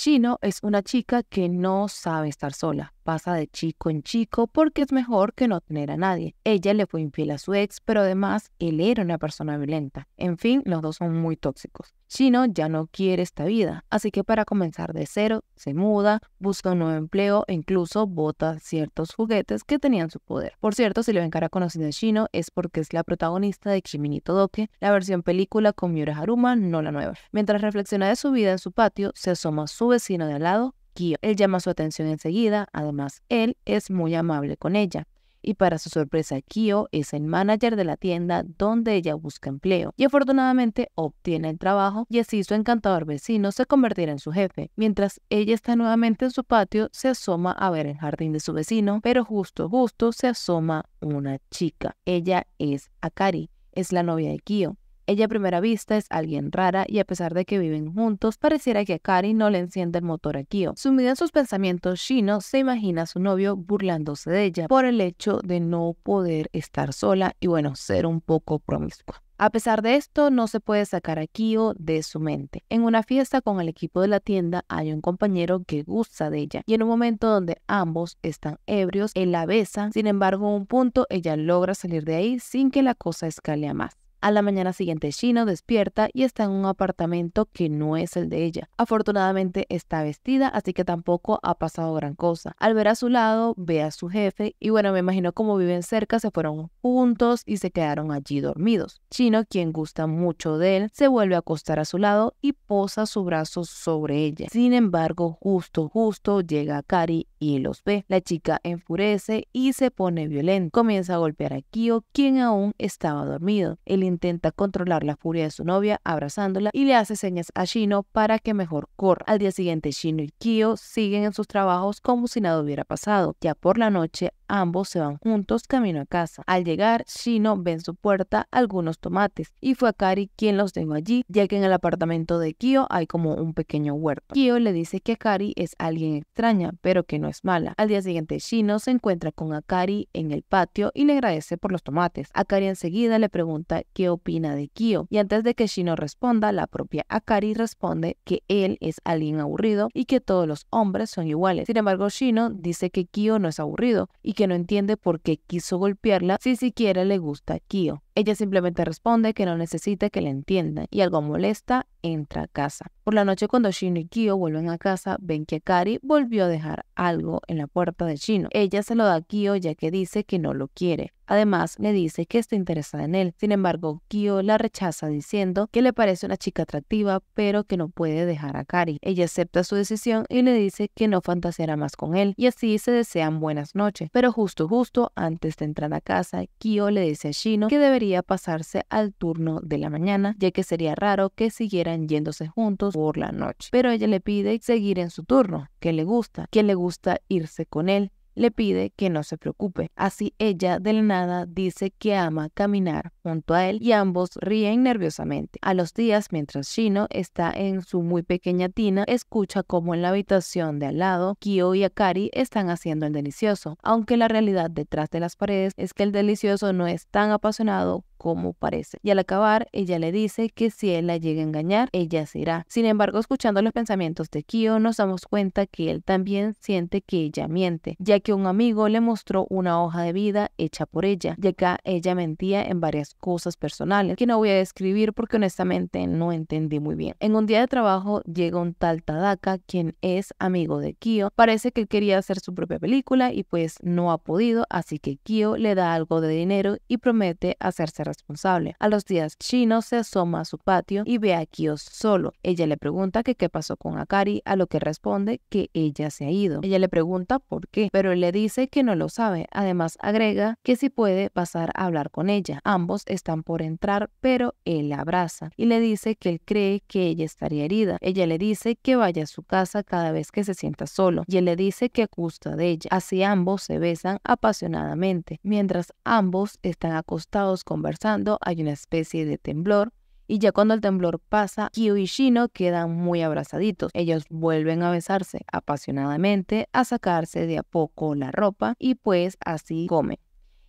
Shino es una chica que no sabe estar sola, pasa de chico en chico porque es mejor que no tener a nadie. Ella le fue infiel a su ex, pero además él era una persona violenta. En fin, los dos son muy tóxicos. Shino ya no quiere esta vida, así que para comenzar de cero, se muda, busca un nuevo empleo e incluso bota ciertos juguetes que tenían su poder. Por cierto, si le ven cara conocida a Shino es porque es la protagonista de Shiminito Doke, la versión película con Miura Haruma, no la nueva. Mientras reflexiona de su vida en su patio, se asoma su vecino de al lado, Kyo. Él llama su atención enseguida, además él es muy amable con ella. Y para su sorpresa, Kyo es el manager de la tienda donde ella busca empleo y afortunadamente obtiene el trabajo y así su encantador vecino se convertirá en su jefe. Mientras ella está nuevamente en su patio, se asoma a ver el jardín de su vecino, pero justo justo se asoma una chica. Ella es Akari, es la novia de Kyo ella a primera vista es alguien rara y a pesar de que viven juntos, pareciera que a Kari no le enciende el motor a Kyo. Sumida en sus pensamientos, Shino se imagina a su novio burlándose de ella por el hecho de no poder estar sola y bueno, ser un poco promiscua. A pesar de esto, no se puede sacar a Kyo de su mente. En una fiesta con el equipo de la tienda hay un compañero que gusta de ella y en un momento donde ambos están ebrios, él eh, la besa, sin embargo en un punto ella logra salir de ahí sin que la cosa escale a más. A la mañana siguiente, Shino despierta y está en un apartamento que no es el de ella. Afortunadamente está vestida, así que tampoco ha pasado gran cosa. Al ver a su lado, ve a su jefe y bueno, me imagino como viven cerca, se fueron juntos y se quedaron allí dormidos. Shino, quien gusta mucho de él, se vuelve a acostar a su lado y posa su brazo sobre ella. Sin embargo, justo, justo llega Kari y los ve. La chica enfurece y se pone violenta. Comienza a golpear a Kyo, quien aún estaba dormido. El intenta controlar la furia de su novia abrazándola y le hace señas a Shino para que mejor corra. Al día siguiente, Shino y Kyo siguen en sus trabajos como si nada hubiera pasado. Ya por la noche, ambos se van juntos camino a casa. Al llegar, Shino ve en su puerta algunos tomates y fue Akari quien los dejó allí, ya que en el apartamento de Kyo hay como un pequeño huerto. Kyo le dice que Akari es alguien extraña, pero que no es mala. Al día siguiente, Shino se encuentra con Akari en el patio y le agradece por los tomates. Akari enseguida le pregunta qué opina de Kyo. Y antes de que Shino responda, la propia Akari responde que él es alguien aburrido y que todos los hombres son iguales. Sin embargo, Shino dice que Kyo no es aburrido y que no entiende por qué quiso golpearla si siquiera le gusta Kyo. Ella simplemente responde que no necesita que le entienda y algo molesta entra a casa. Por la noche cuando Shino y Kyo vuelven a casa, ven que Kari volvió a dejar algo en la puerta de Shino. Ella se lo da a Kyo ya que dice que no lo quiere. Además, le dice que está interesada en él. Sin embargo, Kyo la rechaza diciendo que le parece una chica atractiva, pero que no puede dejar a Kari Ella acepta su decisión y le dice que no fantaseará más con él y así se desean buenas noches. Pero justo justo antes de entrar a casa, Kyo le dice a Shino que debería pasarse al turno de la mañana, ya que sería raro que siguieran yéndose juntos por la noche. Pero ella le pide seguir en su turno, que le gusta, que le gusta irse con él, le pide que no se preocupe. Así ella de nada dice que ama caminar junto a él y ambos ríen nerviosamente. A los días, mientras Shino está en su muy pequeña tina, escucha como en la habitación de al lado, Kyo y Akari están haciendo el delicioso, aunque la realidad detrás de las paredes es que el delicioso no es tan apasionado como parece. Y al acabar, ella le dice que si él la llega a engañar, ella se irá. Sin embargo, escuchando los pensamientos de Kyo, nos damos cuenta que él también siente que ella miente, ya que un amigo le mostró una hoja de vida hecha por ella, y acá ella mentía en varias cosas personales que no voy a describir porque honestamente no entendí muy bien. En un día de trabajo llega un tal Tadaka, quien es amigo de Kyo. Parece que él quería hacer su propia película y pues no ha podido, así que Kyo le da algo de dinero y promete hacerse responsable. A los días, Shino se asoma a su patio y ve a Kios solo. Ella le pregunta que qué pasó con Akari, a lo que responde que ella se ha ido. Ella le pregunta por qué, pero él le dice que no lo sabe. Además, agrega que si puede pasar a hablar con ella. Ambos están por entrar, pero él la abraza y le dice que él cree que ella estaría herida. Ella le dice que vaya a su casa cada vez que se sienta solo y él le dice que gusta de ella. Así ambos se besan apasionadamente, mientras ambos están acostados conversando hay una especie de temblor y ya cuando el temblor pasa, Kyo y Shino quedan muy abrazaditos. Ellos vuelven a besarse apasionadamente, a sacarse de a poco la ropa y pues así comen.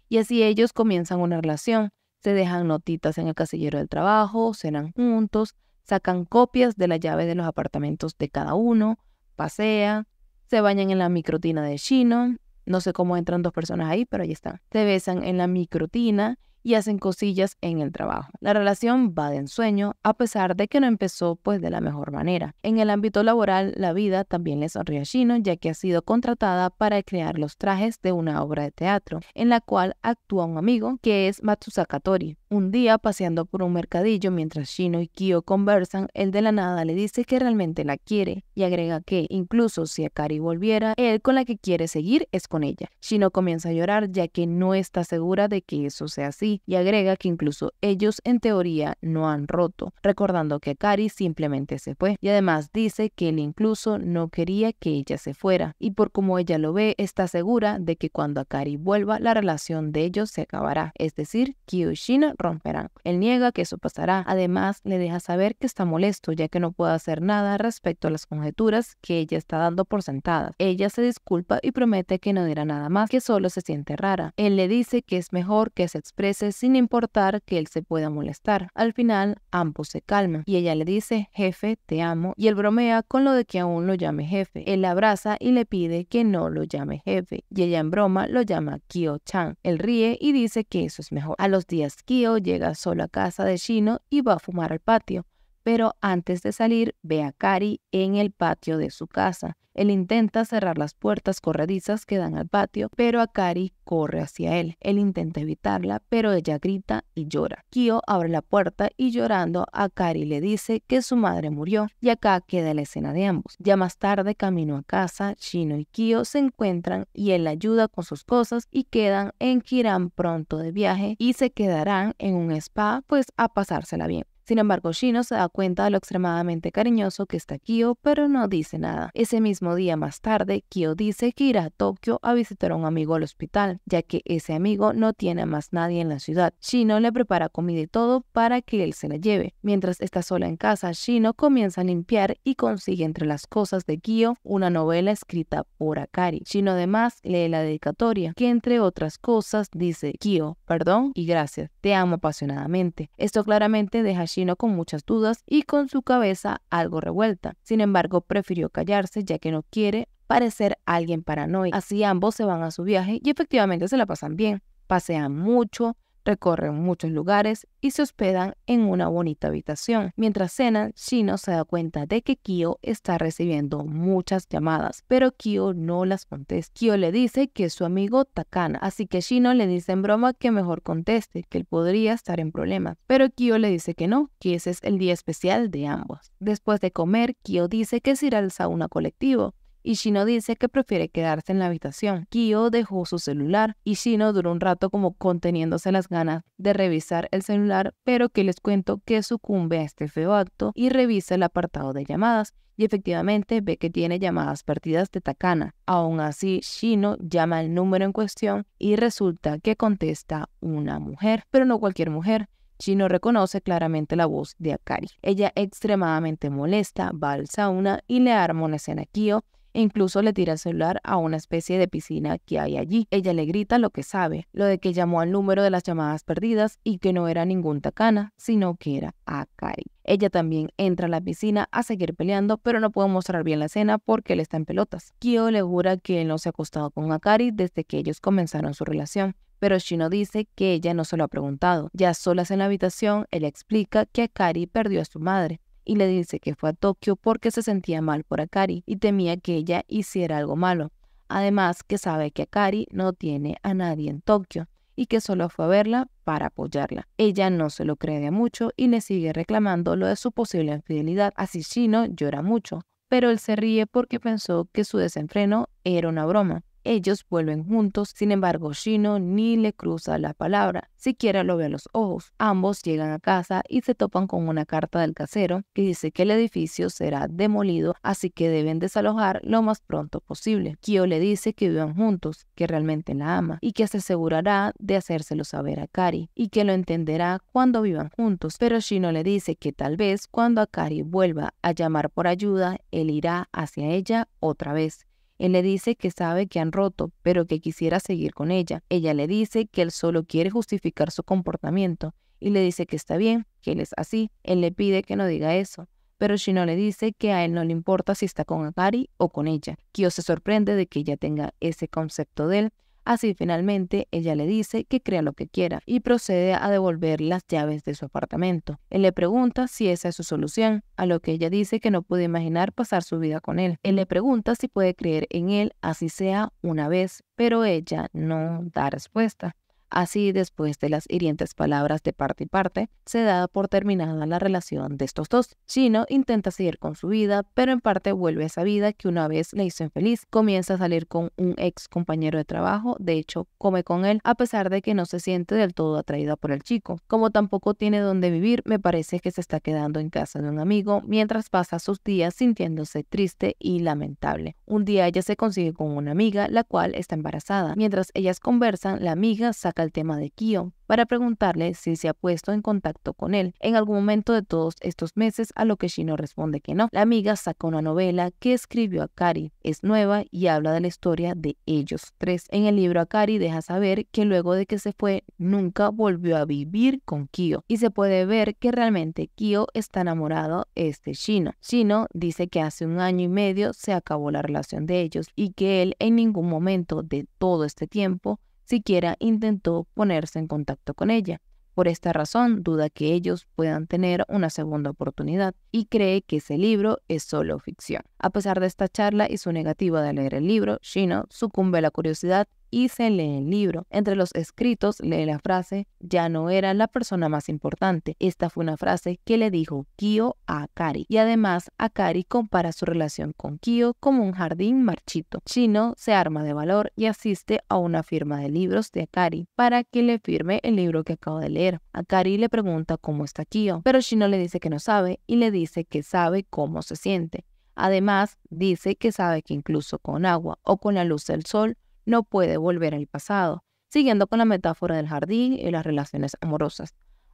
Y así ellos comienzan una relación. Se dejan notitas en el casillero del trabajo, cenan juntos, sacan copias de la llave de los apartamentos de cada uno, pasean, se bañan en la microtina de Shino. No sé cómo entran dos personas ahí, pero ahí están. Se besan en la microtina y hacen cosillas en el trabajo. La relación va de ensueño, a pesar de que no empezó pues de la mejor manera. En el ámbito laboral, la vida también le sonríe a Shino, ya que ha sido contratada para crear los trajes de una obra de teatro, en la cual actúa un amigo que es Matsusaka un día, paseando por un mercadillo mientras Shino y Kyo conversan, él de la nada le dice que realmente la quiere y agrega que, incluso si Akari volviera, él con la que quiere seguir es con ella. Shino comienza a llorar ya que no está segura de que eso sea así y agrega que incluso ellos en teoría no han roto, recordando que Akari simplemente se fue y además dice que él incluso no quería que ella se fuera y por como ella lo ve está segura de que cuando Akari vuelva la relación de ellos se acabará, es decir, Kyo y Shino romperán. Él niega que eso pasará. Además, le deja saber que está molesto, ya que no puede hacer nada respecto a las conjeturas que ella está dando por sentadas. Ella se disculpa y promete que no dirá nada más, que solo se siente rara. Él le dice que es mejor que se exprese sin importar que él se pueda molestar. Al final, ambos se calman y ella le dice, jefe, te amo, y él bromea con lo de que aún lo llame jefe. Él la abraza y le pide que no lo llame jefe, y ella en broma lo llama Kyo-chan. Él ríe y dice que eso es mejor. A los días Kyo llega solo a casa de Chino y va a fumar al patio pero antes de salir ve a Kari en el patio de su casa. Él intenta cerrar las puertas corredizas que dan al patio, pero Akari corre hacia él. Él intenta evitarla, pero ella grita y llora. Kyo abre la puerta y llorando, a Akari le dice que su madre murió. Y acá queda la escena de ambos. Ya más tarde, camino a casa, Shino y Kyo se encuentran y él la ayuda con sus cosas y quedan en Kiran pronto de viaje y se quedarán en un spa pues a pasársela bien. Sin embargo, Shino se da cuenta de lo extremadamente cariñoso que está Kyo, pero no dice nada. Ese mismo día más tarde, Kyo dice que irá a Tokio a visitar a un amigo al hospital, ya que ese amigo no tiene más nadie en la ciudad. Shino le prepara comida y todo para que él se la lleve. Mientras está sola en casa, Shino comienza a limpiar y consigue entre las cosas de Kyo una novela escrita por Akari. Shino además lee la dedicatoria, que entre otras cosas dice Kyo, perdón y gracias, te amo apasionadamente. Esto claramente deja con muchas dudas y con su cabeza algo revuelta. Sin embargo, prefirió callarse ya que no quiere parecer alguien paranoico. Así ambos se van a su viaje y efectivamente se la pasan bien. Pasean mucho, recorren muchos lugares y se hospedan en una bonita habitación. Mientras cenan, Shino se da cuenta de que Kyo está recibiendo muchas llamadas, pero Kyo no las contesta. Kyo le dice que es su amigo Takana, así que Shino le dice en broma que mejor conteste, que él podría estar en problemas, pero Kyo le dice que no, que ese es el día especial de ambos. Después de comer, Kyo dice que se irá al sauna colectivo, y Shino dice que prefiere quedarse en la habitación. Kyo dejó su celular. y Shino duró un rato como conteniéndose las ganas de revisar el celular, pero que les cuento que sucumbe a este feo acto y revisa el apartado de llamadas y efectivamente ve que tiene llamadas perdidas de Takana. Aún así, Shino llama el número en cuestión y resulta que contesta una mujer, pero no cualquier mujer. Shino reconoce claramente la voz de Akari. Ella extremadamente molesta, va una y le arma una escena a Kyo incluso le tira el celular a una especie de piscina que hay allí. Ella le grita lo que sabe, lo de que llamó al número de las llamadas perdidas y que no era ningún Takana, sino que era Akari. Ella también entra a la piscina a seguir peleando, pero no puede mostrar bien la escena porque él está en pelotas. Kyo le jura que él no se ha acostado con Akari desde que ellos comenzaron su relación pero Shino dice que ella no se lo ha preguntado. Ya solas en la habitación, él explica que Akari perdió a su madre, y le dice que fue a Tokio porque se sentía mal por Akari y temía que ella hiciera algo malo. Además que sabe que Akari no tiene a nadie en Tokio y que solo fue a verla para apoyarla. Ella no se lo cree de mucho y le sigue reclamando lo de su posible infidelidad. Así Shino llora mucho, pero él se ríe porque pensó que su desenfreno era una broma. Ellos vuelven juntos, sin embargo Shino ni le cruza la palabra, siquiera lo ve a los ojos. Ambos llegan a casa y se topan con una carta del casero que dice que el edificio será demolido, así que deben desalojar lo más pronto posible. Kyo le dice que vivan juntos, que realmente la ama y que se asegurará de hacérselo saber a Kari y que lo entenderá cuando vivan juntos, pero Shino le dice que tal vez cuando Akari vuelva a llamar por ayuda, él irá hacia ella otra vez él le dice que sabe que han roto, pero que quisiera seguir con ella. Ella le dice que él solo quiere justificar su comportamiento y le dice que está bien, que él es así. Él le pide que no diga eso, pero Shino le dice que a él no le importa si está con Akari o con ella. Kyo se sorprende de que ella tenga ese concepto de él Así finalmente ella le dice que crea lo que quiera y procede a devolver las llaves de su apartamento. Él le pregunta si esa es su solución, a lo que ella dice que no puede imaginar pasar su vida con él. Él le pregunta si puede creer en él, así sea una vez, pero ella no da respuesta. Así, después de las hirientes palabras de parte y parte, se da por terminada la relación de estos dos. sino intenta seguir con su vida, pero en parte vuelve a esa vida que una vez le hizo infeliz. Comienza a salir con un ex compañero de trabajo, de hecho, come con él, a pesar de que no se siente del todo atraída por el chico. Como tampoco tiene dónde vivir, me parece que se está quedando en casa de un amigo mientras pasa sus días sintiéndose triste y lamentable. Un día ella se consigue con una amiga, la cual está embarazada. Mientras ellas conversan, la amiga saca el tema de Kyo para preguntarle si se ha puesto en contacto con él en algún momento de todos estos meses, a lo que Shino responde que no. La amiga saca una novela que escribió Akari, es nueva y habla de la historia de ellos tres. En el libro Akari deja saber que luego de que se fue nunca volvió a vivir con Kyo y se puede ver que realmente Kyo está enamorado este Shino. Shino dice que hace un año y medio se acabó la relación de ellos y que él en ningún momento de todo este tiempo siquiera intentó ponerse en contacto con ella. Por esta razón, duda que ellos puedan tener una segunda oportunidad y cree que ese libro es solo ficción. A pesar de esta charla y su negativa de leer el libro, Shino sucumbe a la curiosidad y se lee el libro. Entre los escritos lee la frase, ya no era la persona más importante. Esta fue una frase que le dijo Kyo a Akari. Y además, Akari compara su relación con Kyo como un jardín marchito. Chino se arma de valor y asiste a una firma de libros de Akari para que le firme el libro que acaba de leer. Akari le pregunta cómo está Kyo, pero Shino le dice que no sabe y le dice que sabe cómo se siente. Además, dice que sabe que incluso con agua o con la luz del sol, no puede volver al pasado. Siguiendo con la metáfora del jardín y las relaciones amorosas.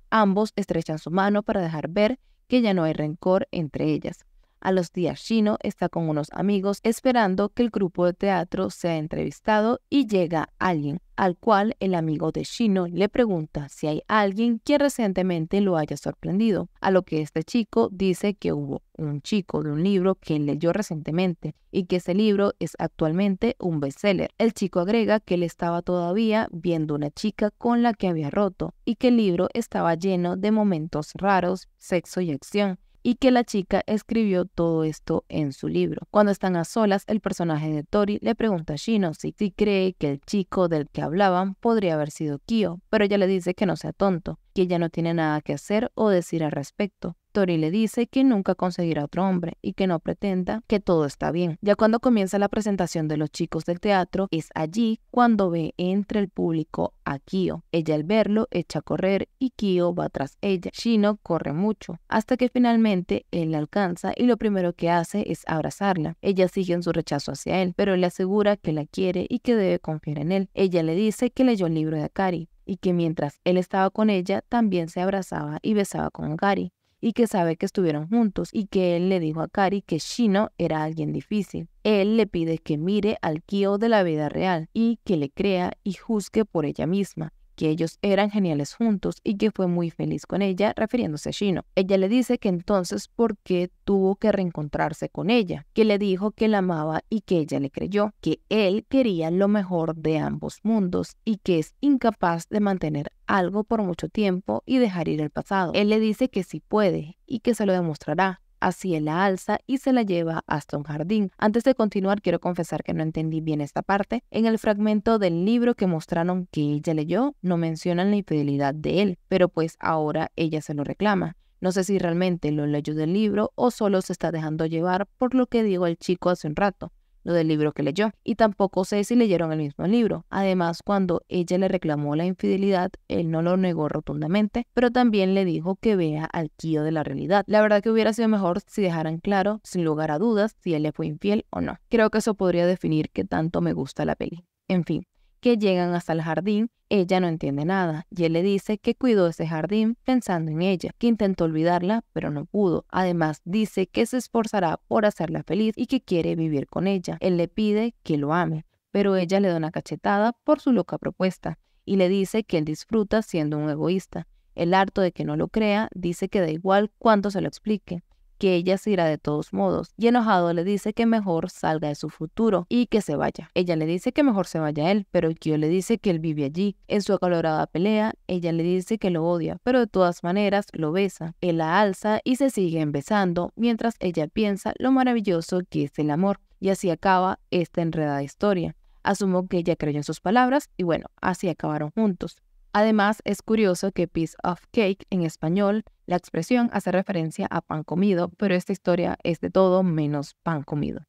Ambos estrechan su mano para dejar ver que ya no hay rencor entre ellas. A los días Shino está con unos amigos esperando que el grupo de teatro sea entrevistado y llega alguien, al cual el amigo de Shino le pregunta si hay alguien que recientemente lo haya sorprendido, a lo que este chico dice que hubo un chico de un libro que leyó recientemente y que ese libro es actualmente un bestseller. El chico agrega que él estaba todavía viendo una chica con la que había roto y que el libro estaba lleno de momentos raros, sexo y acción, y que la chica escribió todo esto en su libro. Cuando están a solas, el personaje de Tori le pregunta a Shino si cree que el chico del que hablaban podría haber sido Kyo, pero ella le dice que no sea tonto, que ella no tiene nada que hacer o decir al respecto. Tori le dice que nunca conseguirá otro hombre y que no pretenda que todo está bien. Ya cuando comienza la presentación de los chicos del teatro, es allí cuando ve entre el público a Kyo. Ella al verlo echa a correr y Kyo va tras ella. Shino corre mucho, hasta que finalmente él la alcanza y lo primero que hace es abrazarla. Ella sigue en su rechazo hacia él, pero le asegura que la quiere y que debe confiar en él. Ella le dice que leyó el libro de Akari, y que mientras él estaba con ella también se abrazaba y besaba con Kari y que sabe que estuvieron juntos y que él le dijo a Kari que Shino era alguien difícil. Él le pide que mire al Kyo de la vida real y que le crea y juzgue por ella misma que ellos eran geniales juntos y que fue muy feliz con ella, refiriéndose a Shino. Ella le dice que entonces por qué tuvo que reencontrarse con ella, que le dijo que la amaba y que ella le creyó, que él quería lo mejor de ambos mundos y que es incapaz de mantener algo por mucho tiempo y dejar ir el pasado. Él le dice que sí puede y que se lo demostrará, él la alza y se la lleva hasta un jardín. Antes de continuar, quiero confesar que no entendí bien esta parte. En el fragmento del libro que mostraron que ella leyó, no mencionan la infidelidad de él, pero pues ahora ella se lo reclama. No sé si realmente lo leyó del libro o solo se está dejando llevar por lo que dijo el chico hace un rato lo del libro que leyó, y tampoco sé si leyeron el mismo libro. Además, cuando ella le reclamó la infidelidad, él no lo negó rotundamente, pero también le dijo que vea al tío de la realidad. La verdad que hubiera sido mejor si dejaran claro, sin lugar a dudas, si él le fue infiel o no. Creo que eso podría definir qué tanto me gusta la peli. En fin, que llegan hasta el jardín, ella no entiende nada y él le dice que cuidó ese jardín pensando en ella, que intentó olvidarla pero no pudo. Además dice que se esforzará por hacerla feliz y que quiere vivir con ella. Él le pide que lo ame, pero ella le da una cachetada por su loca propuesta y le dice que él disfruta siendo un egoísta. El harto de que no lo crea dice que da igual cuánto se lo explique que ella se irá de todos modos, y enojado le dice que mejor salga de su futuro y que se vaya. Ella le dice que mejor se vaya él, pero Kyo le dice que él vive allí. En su acalorada pelea, ella le dice que lo odia, pero de todas maneras lo besa. Él la alza y se siguen besando, mientras ella piensa lo maravilloso que es el amor. Y así acaba esta enredada historia. Asumo que ella creyó en sus palabras y bueno, así acabaron juntos. Además, es curioso que piece of cake en español, la expresión hace referencia a pan comido, pero esta historia es de todo menos pan comido.